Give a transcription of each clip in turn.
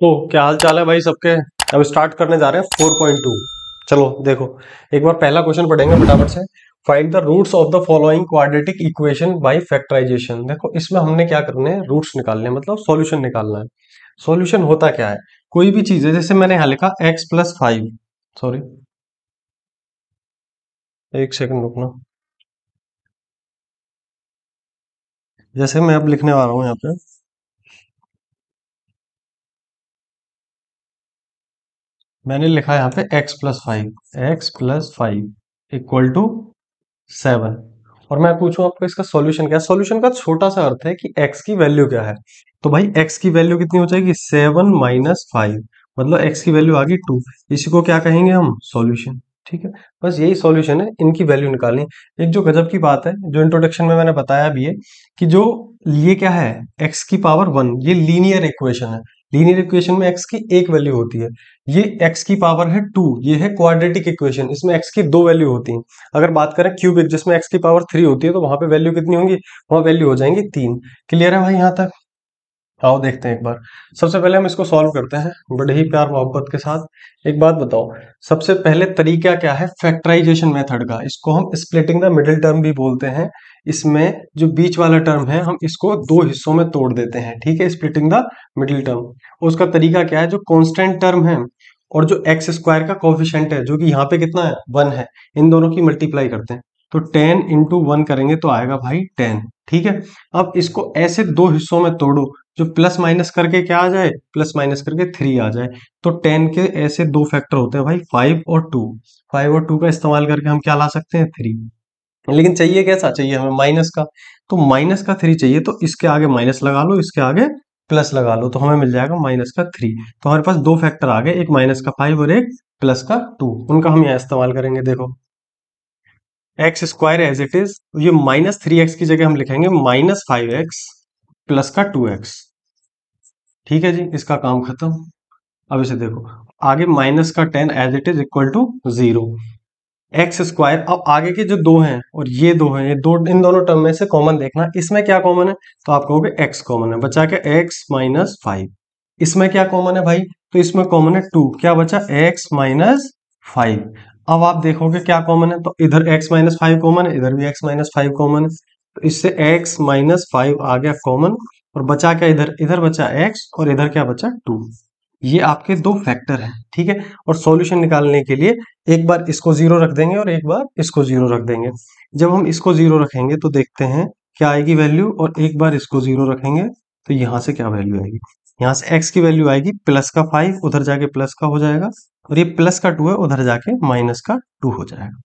तो क्या हाल चाल है भाई सबके अब स्टार्ट करने जा रहे हैं फोर पॉइंट टू चलो देखो एक बार पहला क्वेश्चन पढ़ेंगे फटाफट से find the roots of the following quadratic equation by factorization देखो इसमें हमने क्या करने हैं रूट्स निकालने मतलब सॉल्यूशन निकालना है सॉल्यूशन होता क्या है कोई भी चीज है जैसे मैंने यहां लिखा एक्स प्लस फाइव सॉरी एक सेकेंड रुकना जैसे मैं अब लिखने वाला हूं यहाँ पे मैंने लिखा यहाँ पे x plus five x plus five equal to seven और मैं पूछूं आपको इसका सॉल्यूशन क्या है सॉल्यूशन का छोटा सा अर्थ है कि x की वैल्यू क्या है तो भाई x की वैल्यू कितनी हो जाएगी सेवन माइनस फाइव मतलब x की वैल्यू आ गई टू इसी को क्या कहेंगे हम सॉल्यूशन ठीक है बस यही सॉल्यूशन है इनकी वैल्यू निकालनी एक जो गजब की बात है जो इंट्रोडक्शन में मैंने बताया भी है कि जो ये क्या है एक्स की पावर वन ये लीनियर इक्वेशन है लीनियर इक्वेशन में एक्स की एक वैल्यू होती है ये एक्स की पावर है टू ये है क्वाड्रेटिक इक्वेशन इसमें एक्स की दो वैल्यू होती है अगर बात करें क्यूबिक जिसमें एक्स की पावर थ्री होती है तो वहां पे वैल्यू कितनी होंगी वहां वैल्यू हो जाएंगी तीन क्लियर है भाई यहाँ तक आओ देखते हैं एक बार सबसे पहले हम इसको सॉल्व करते हैं बड़े ही प्यार मोहब्बत के साथ एक बात बताओ सबसे पहले तरीका क्या है फैक्टराइजेशन मेथड का इसको हम स्प्लिटिंग द मिडिल टर्म भी बोलते हैं इसमें जो बीच वाला टर्म है हम इसको दो हिस्सों में तोड़ देते हैं ठीक है स्प्लिटिंग द मिडिल टर्म उसका तरीका क्या है जो कॉन्स्टेंट टर्म है और जो एक्स स्क्वायर का कॉफिशेंट है जो कि यहाँ पे कितना है वन है इन दोनों की मल्टीप्लाई करते हैं तो टेन इंटू वन करेंगे तो आएगा भाई टेन ठीक है अब इसको ऐसे दो हिस्सों में तोड़ो जो प्लस माइनस करके क्या आ जाए प्लस माइनस करके थ्री आ जाए तो टेन के ऐसे दो फैक्टर होते हैं भाई फाइव और टू फाइव और टू का इस्तेमाल करके हम क्या ला सकते हैं थ्री लेकिन चाहिए कैसा चाहिए हमें माइनस का तो माइनस का थ्री चाहिए तो इसके आगे माइनस लगा लो इसके आगे प्लस लगा लो तो हमें मिल जाएगा माइनस का थ्री तो हमारे पास दो फैक्टर आ गए एक माइनस का फाइव और एक प्लस का टू उनका हम यहाँ इस्तेमाल करेंगे देखो x square as it is ये माइनस थ्री एक्स की जगह हम लिखेंगे माइनस फाइव एक्स प्लस का टू एक्स ठीक है जी इसका काम खत्म अब इसे देखो आगे माइनस का ten as it is equal to zero x square अब आगे के जो दो हैं और ये दो हैं ये दो इन दोनों टर्म में से कॉमन देखना इसमें क्या कॉमन है तो आप कहोगे एक्स कॉमन है बचा क्या एक्स माइनस फाइव इसमें क्या कॉमन है भाई तो इसमें कॉमन है टू क्या बचा एक्स माइनस फाइव अब आप देखोगे क्या कॉमन है तो इधर एक्स माइनस फाइव कॉमन है इधर भी एक्स माइनस फाइव कॉमन है तो इससे एक्स माइनस फाइव आ गया कॉमन और बचा क्या इधर इधर बचा एक्स और इधर क्या बचा टू ये आपके दो फैक्टर हैं ठीक है और सॉल्यूशन निकालने के लिए एक बार इसको जीरो रख देंगे और एक बार इसको जीरो रख देंगे जब हम इसको जीरो रखेंगे तो देखते हैं क्या आएगी वैल्यू और एक बार इसको जीरो रखेंगे तो यहां से क्या वैल्यू आएगी यहां से एक्स की वैल्यू आएगी प्लस का फाइव उधर जाके प्लस का हो जाएगा और ये प्लस का टू है उधर जाके माइनस का टू हो जाएगा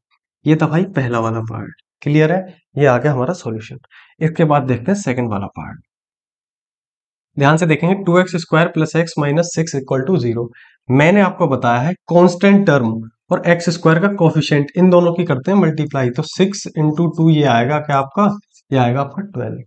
ये था भाई पहला वाला पार्ट क्लियर है ये आ गया हमारा सोल्यूशन इसके बाद देखते हैं सेकेंड वाला पार्ट ध्यान से देखेंगे two x square plus x minus six equal to zero मैंने आपको बताया है कॉन्स्टेंट टर्म और एक्स स्क्वायर का कोफिशेंट इन दोनों की करते हैं मल्टीप्लाई तो सिक्स इंटू टू ये आएगा क्या आपका ये आएगा आपका ट्वेल्व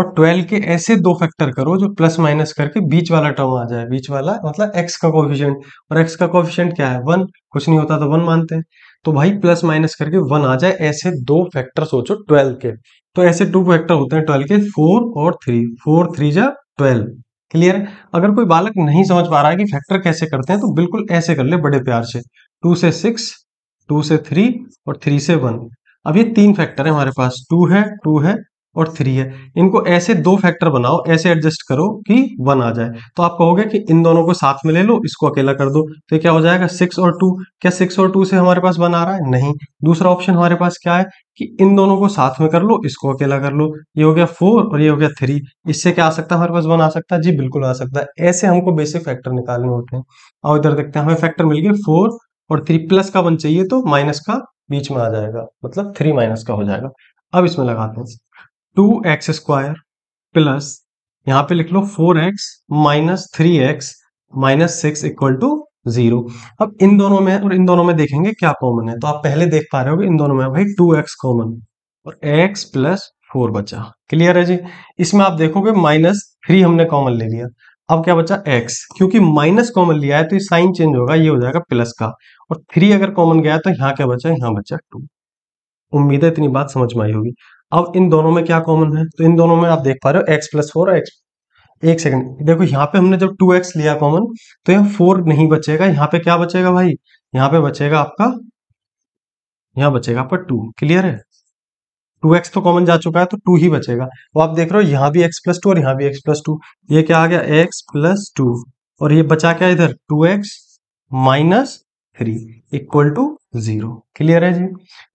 और ट्वेल्व के ऐसे दो फैक्टर करो जो प्लस माइनस करके बीच वाला टर्म आ जाए बीच वाला मतलब एक्स का कॉफिशियंट और एक्स का कॉफिशियंट क्या है वन कुछ नहीं होता तो वन मानते हैं तो भाई प्लस माइनस करके वन आ जाए ऐसे दो फैक्टर सोचो ट्वेल्व के तो ऐसे टू फैक्टर होते हैं ट्वेल्व के फोर और थ्री फोर थ्री जा ट्वेल्व क्लियर अगर कोई बालक नहीं समझ पा रहा है कि फैक्टर कैसे करते हैं तो बिल्कुल ऐसे कर ले बड़े प्यार से टू से सिक्स टू से थ्री और थ्री से वन अब ये तीन फैक्टर है हमारे पास टू है टू है और थ्री है इनको ऐसे दो फैक्टर बनाओ ऐसे एडजस्ट करो कि वन आ जाए तो आप कहोगे कि इन दोनों को साथ में ले लो इसको अकेला कर दो तो क्या हो जाएगा सिक्स और टू क्या सिक्स और टू से हमारे पास वन आ रहा है नहीं दूसरा ऑप्शन हमारे पास क्या है कि इन दोनों को साथ में कर लो इसको अकेला कर लो ये हो गया फोर और ये हो गया थ्री इससे क्या आ सकता है हमारे पास वन आ सकता है जी बिल्कुल आ सकता है ऐसे हमको बेसिक फैक्टर निकालने होते हैं और इधर देखते हैं हमें फैक्टर मिल गए फोर और थ्री प्लस का वन चाहिए तो माइनस का बीच में आ जाएगा मतलब थ्री माइनस का हो जाएगा अब इसमें लगाते हैं टू एक्स स्क्वायर प्लस यहाँ पे लिख लो four x minus three x minus six equal to zero अब इन दोनों में और इन दोनों में देखेंगे क्या कॉमन है तो आप पहले देख पा रहे हो इन दोनों में भाई टू एक्स कॉमन और एक्स प्लस फोर बचा क्लियर है जी इसमें आप देखोगे माइनस थ्री हमने कॉमन ले लिया अब क्या बचा x क्योंकि माइनस कॉमन लिया है तो ये साइन चेंज होगा ये हो जाएगा प्लस का और थ्री अगर कॉमन गया तो यहाँ क्या बचा यहाँ बचा टू उम्मीद है इतनी बात समझ में आई होगी अब इन दोनों में क्या कॉमन है तो इन दोनों में आप देख पा रहे हो एक्स प्लस फोर एक्स एक सेकंड देखो यहाँ पे हमने जब टू एक्स लिया कॉमन तो यहाँ फोर नहीं बचेगा यहाँ पे क्या बचेगा भाई यहाँ पे बचेगा आपका यहाँ बचेगा आपका टू क्लियर है 2x एक्स तो कॉमन जा चुका है तो टू ही बचेगा वो आप देख रहे हो यहाँ भी एक्स प्लस टू और यहाँ भी एक्स प्लस टू ये क्या आ गया एक्स प्लस टू और ये बचा क्या इधर two x minus three equal to zero clear है जी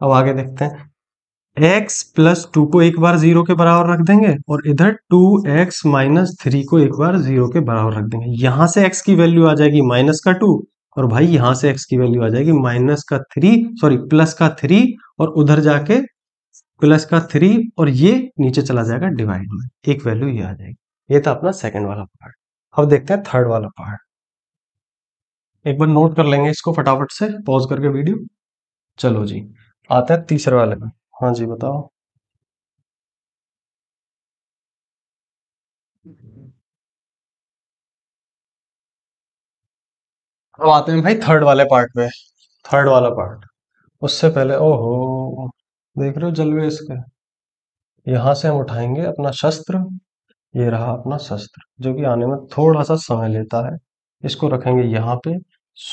अब आगे देखते हैं x प्लस टू को एक बार जीरो के बराबर रख देंगे और इधर टू एक्स माइनस थ्री को एक बार जीरो के बराबर रख देंगे यहां से x की वैल्यू आ जाएगी माइनस का टू और भाई यहां से x की वैल्यू आ जाएगी माइनस का थ्री सॉरी प्लस का थ्री और उधर जाके प्लस का थ्री और ये नीचे चला जाएगा डिवाइड में एक वैल्यू ये आ जाएगी ये था अपना सेकेंड वाला पार्ट अब देखते हैं थर्ड वाला पार्ट एक बार नोट कर लेंगे इसको फटाफट से पॉज करके वीडियो चलो जी आता है तीसरा वाला हाँ जी, बताओ। अब आते हैं भाई थर्ड वाले पार्ट पे, थर्ड वाला पार्ट। उससे पहले ओहो! देख रहे हो जलवे इसके? यहां से हम उठाएंगे अपना शस्त्र, ये रहा अपना शस्त्र, जो कि आने में थोड़ा-सा समय लेता है। इसको रखेंगे यहाँ पे,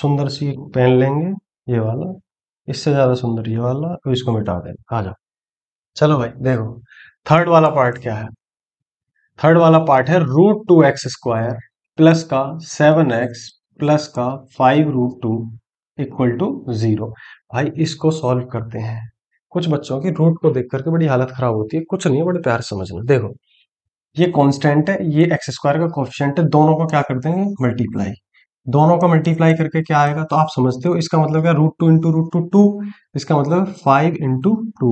सुंदर सी पेन लेंगे, ये वाला। इससे ज़्यादा सुंदर ये वाला तो इसको मिटा देना आ जाओ चलो भाई देखो थर्ड वाला पार्ट क्या है थर्ड वाला पार्ट है root two x square plus का सेवन एक्स प्लस का five root two equal to zero भाई इसको सॉल्व करते हैं कुछ बच्चों की रूट को देख करके बड़ी हालत खराब होती है कुछ नहीं है बड़े प्यार समझना देखो ये कॉन्स्टेंट है ये एक्स स्क्वायर का कॉफिशेंट है दोनों को क्या कर देंगे मल्टीप्लाई दोनों को मल्टीप्लाई करके क्या आएगा तो आप समझते हो इसका मतलब क्या root two into root two two इसका मतलब फाइव इंटू टू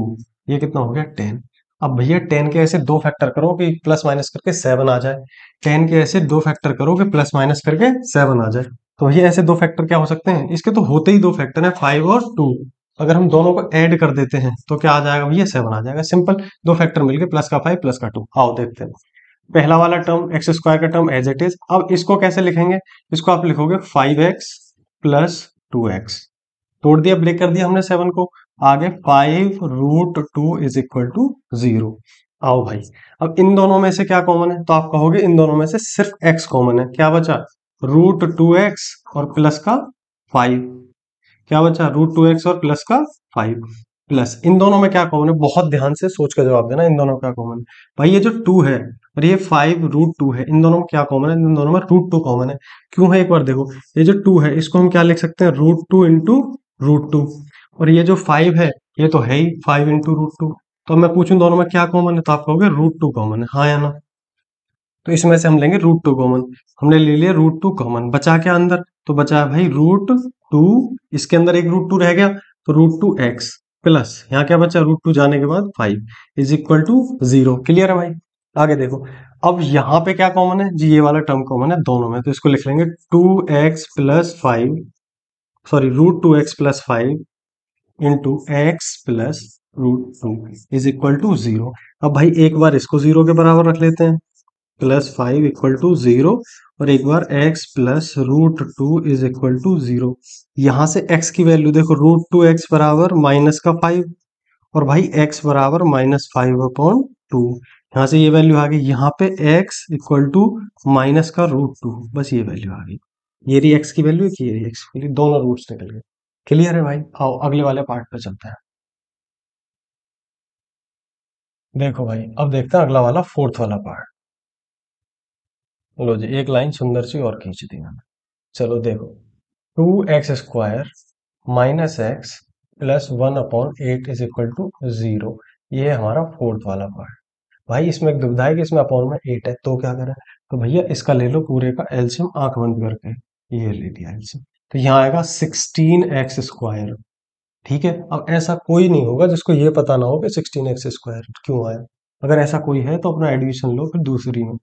ये कितना हो गया टेन अब भैया टेन के ऐसे दो फैक्टर करो कि प्लस माइनस करके सेवन आ जाए टेन के ऐसे दो फैक्टर करो कि प्लस माइनस करके सेवन आ जाए तो भैया ऐसे दो फैक्टर क्या हो सकते हैं इसके तो होते ही दो फैक्टर हैं फाइव और टू अगर हम दोनों को ऐड कर देते हैं तो क्या आ जाएगा भैया सेवन आ जाएगा सिंपल दो फैक्टर मिलकर प्लस का फाइव प्लस का टू आओ देखते हैं पहला वाला टर्म एक्स स्क्वायर का टर्म एज इट इज अब इसको कैसे लिखेंगे इसको आप लिखोगे five x plus two x तोड़ दिया ब्रेक कर दिया हमने सेवन को आगे five root two is equal to zero आओ भाई अब इन दोनों में से क्या कॉमन है तो आप कहोगे इन दोनों में से सिर्फ एक्स कॉमन है क्या बचा रूट टू एक्स और प्लस का फाइव क्या बचा रूट टू एक्स और प्लस का फाइव प्लस इन दोनों में क्या कॉमन है बहुत ध्यान से सोच कर जवाब देना इन दोनों का कॉमन भाई ये जो टू है और ये फाइव रूट टू है इन दोनों में क्या कॉमन है इन दोनों में रूट टू कॉमन है क्यों है एक बार देखो ये जो टू है इसको हम क्या लिख सकते हैं root two into root two और ये जो फाइव है ये तो है ही फाइव इंटू रूट टू तो मैं पूछूं दोनों में क्या कॉमन है तो आप कहोगे रूट टू कॉमन है हाँ या ना तो इसमें से हम लेंगे रूट टू कॉमन हमने ले लिया रूट टू कॉमन बचा क्या अंदर तो बचा भाई रूट टू इसके अंदर एक रूट टू रह गया तो रूट टू एक्स प्लस यहाँ क्या बचा रूट टू जाने के बाद five is equal to zero clear है भाई आगे देखो अब यहाँ पे क्या कॉमन है जी ये वाला टर्म कॉमन है दोनों में तो इसको लिख लेंगे two x plus five sorry root two x plus five into x plus root two is equal to zero अब भाई एक बार इसको जीरो के बराबर रख लेते हैं plus five equal to zero और एक बार x plus root two is equal to zero यहां से एक्स की वैल्यू देखो रूट टू एक्स बराबर माइनस का फाइव और भाई एक्स बराबर माइनस फाइव अपॉन टू यहां से ये वैल्यू आ गई यहाँ पे x इक्वल टू माइनस का रूट टू बस ये वैल्यू आ गई ये रही x की वैल्यू की रही x के लिए दोनों रूट्स निकल गए क्लियर है भाई आओ अगले वाले पार्ट पे चलते हैं देखो भाई अब देखते हैं अगला वाला फोर्थ वाला पार्ट लो जी एक लाइन सुंदर सी और खींच दी मैंने चलो देखो two x square minus x plus one upon eight is equal to zero ये हमारा फोर्थ वाला पार्ट भाई इसमें एक दुविधा है कि इसमें अपॉन में एट है तो क्या करें तो भैया इसका ले लो पूरे का एल्शियम आंख बंद करके ये ले लिया एल्शियम तो यहाँ आएगा सिक्सटीन एक्स स्क्वायर ठीक है अब ऐसा कोई नहीं होगा जिसको ये पता ना हो कि सिक्सटीन एक्स स्क्वायर क्यों आया अगर ऐसा कोई है तो अपना एडमिशन लो फिर दूसरी में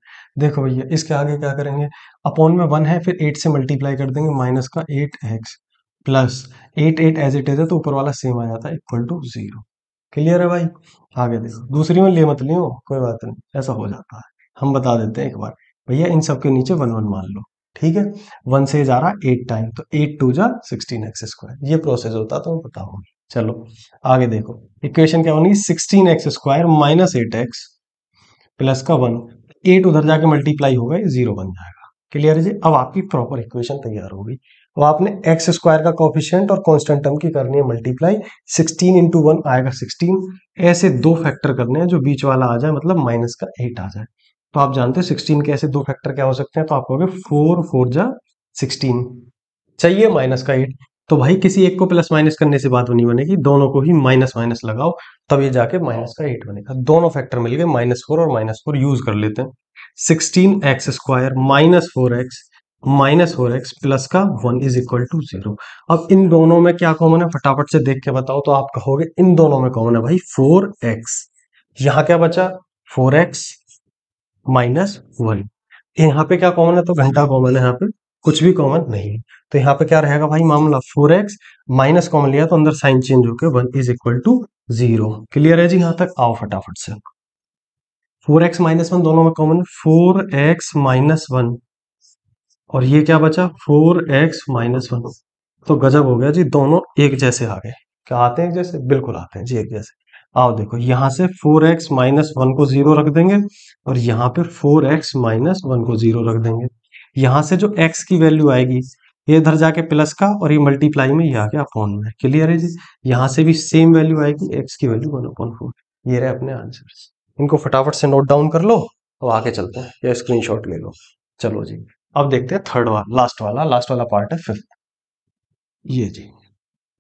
देखो भैया इसके आगे क्या करेंगे अपॉन में वन है फिर एट से मल्टीप्लाई कर देंगे माइनस का eight x plus eight eight as it is है तो ऊपर वाला सेम आ जाता है इक्वल टू जीरो क्लियर है भाई आगे देखो दूसरी में ले मत लियो कोई बात नहीं ऐसा हो जाता है हम बता देते हैं एक बार भैया इन सब के नीचे वन वन मान लो ठीक है वन से जा रहा एट टाइम तो एट टू जा सिक्सटीन एक्स स्क्वायर ये प्रोसेस होता है तो मैं पता चलो आगे देखो इक्वेशन क्या होनी sixteen x square minus eight x plus का वन एट उधर जाके मल्टीप्लाई होगा जीरो बन जाएगा क्लियर है जी अब आपकी प्रॉपर इक्वेशन तैयार होगी अब आपने एक्स स्क्वायर का कॉफिशियंट और कॉन्स्टेंट टर्म की करनी है मल्टीप्लाई सिक्सटीन इंटू वन आएगा सिक्सटीन ऐसे दो फैक्टर करने हैं जो बीच वाला आ जाए मतलब माइनस का एट आ जाए तो आप जानते हो सिक्सटीन के ऐसे दो फैक्टर क्या हो सकते हैं तो आप फोर फोर जा सिक्सटीन चाहिए माइनस का एट तो भाई किसी एक को प्लस माइनस करने से बात नहीं बनेगी दोनों को ही माइनस माइनस लगाओ तब ये जाके माइनस का एट बनेगा दोनों फैक्टर मिल गए माइनस फोर और माइनस फोर यूज कर लेते हैं sixteen x square minus four x minus four x plus का one is equal to zero अब इन दोनों में क्या कॉमन है फटाफट से देख के बताओ तो आप कहोगे इन दोनों में कॉमन है भाई फोर एक्स यहाँ क्या बचा फोर एक्स माइनस वन यहाँ पे क्या कॉमन है तो घंटा कॉमन है यहाँ पे कुछ भी कॉमन नहीं तो यहाँ पे क्या रहेगा भाई मामला फोर एक्स माइनस कॉमन लिया तो अंदर साइन चेंज होकर one is equal to zero clear है जी यहाँ तक आओ फटाफट से फोर एक्स माइनस वन दोनों में common four x minus one और ये क्या बचा फोर एक्स माइनस वन तो गजब हो गया जी दोनों एक जैसे आ गए क्या आते हैं एक जैसे बिल्कुल आते हैं जी एक जैसे आओ देखो यहाँ से फोर एक्स माइनस वन को जीरो रख देंगे और यहाँ पे फोर एक्स माइनस वन को जीरो रख देंगे यहां से जो एक्स की वैल्यू आएगी ये इधर जाके प्लस का और ये मल्टीप्लाई में ये आ गया फोन में क्लियर है जी यहाँ से भी सेम वैल्यू आएगी एक्स की वैल्यू वन अपॉन फोर ये रहे अपने आंसर इनको फटाफट से नोट डाउन कर लो और आगे चलते हैं या स्क्रीनशॉट ले लो चलो जी अब देखते हैं थर्ड वाला लास्ट वाला लास्ट वाला पार्ट है फिफ्थ ये जी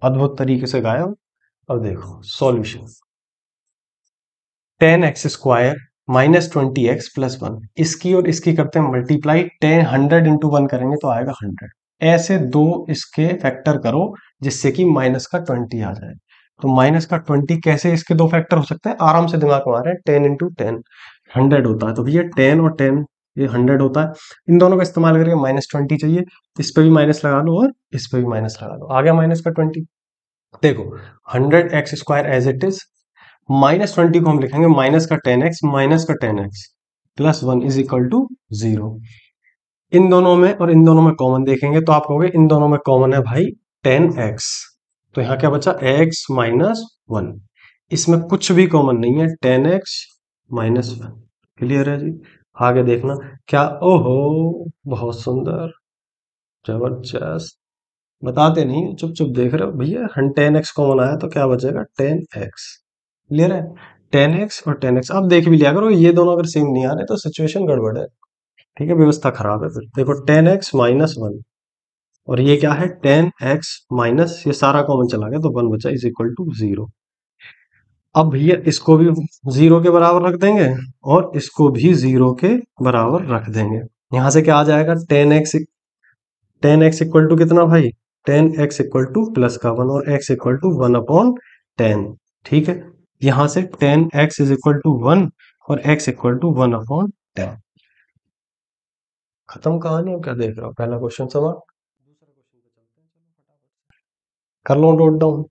अद्भुत तरीके से गायब अब देखो solution ten x square minus twenty x plus one इसकी और इसकी करते हैं multiply ten hundred into one करेंगे तो आएगा हंड्रेड ऐसे दो इसके फैक्टर करो जिससे कि माइनस का ट्वेंटी आ जाए तो माइनस का ट्वेंटी कैसे इसके दो फैक्टर हो सकते हैं आराम से दिमाग में आ रहे हैं टेन इंटू टेन हंड्रेड होता है तो भैया टेन और टेन ये हंड्रेड होता है इन दोनों का इस्तेमाल करके माइनस ट्वेंटी चाहिए इस पर भी माइनस लगा लो और इस पर भी माइनस लगा लो आ गया माइनस का ट्वेंटी देखो hundred x square as it is minus twenty को हम लिखेंगे माइनस का टेन एक्स माइनस का ten x plus one is equal to zero इन दोनों में और इन दोनों में कॉमन देखेंगे तो आप कहोगे इन दोनों में कॉमन है भाई टेन एक्स तो यहाँ क्या बचा एक्स माइनस वन इसमें कुछ भी कॉमन नहीं है ten x minus one clear है जी आगे देखना क्या ओहो बहुत सुंदर जबरदस्त बताते नहीं चुप चुप देख रहे हो भैया हम टेन एक्स कॉमन आया तो क्या बचेगा टेन एक्स ले रहे टेन एक्स और टेन एक्स आप देख भी लिया करो ये दोनों अगर सेम नहीं आ रहे तो सिचुएशन गड़बड़ है ठीक है व्यवस्था खराब है फिर देखो टेन एक्स माइनस वन और ये क्या है टेन एक्स माइनस ये सारा कॉमन चला गया तो वन बचा इज इक्वल टू जीरो अब भैया इसको भी जीरो के बराबर रख देंगे और इसको भी जीरो के बराबर रख देंगे यहां से क्या आ जाएगा ten x ten x equal to कितना भाई ten x equal to plus का वन और x equal to one upon ten ठीक है यहां से ten x is equal to one और x equal to one upon ten खत्म कहानी क्या देख रहा हूं पहला क्वेश्चन समाप्त कर लो नोट डाउन